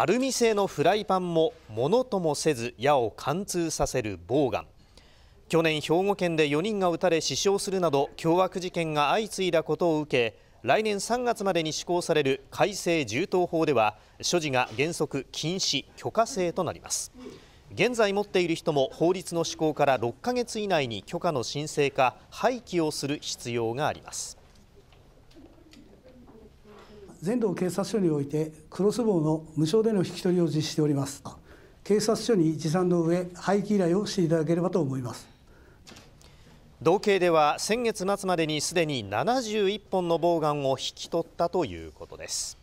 アルミ製のフライパンもものともせず矢を貫通させるボウガン去年兵庫県で4人が撃たれ死傷するなど凶悪事件が相次いだことを受け来年3月までに施行される改正銃刀法では所持が原則禁止許可制となります現在持っている人も法律の施行から6ヶ月以内に許可の申請か廃棄をする必要があります全道警察署においてクロスボウの無償での引き取りを実施しております警察署に持参の上廃棄依頼をしていただければと思います道警では先月末までにすでに71本のボウガンを引き取ったということです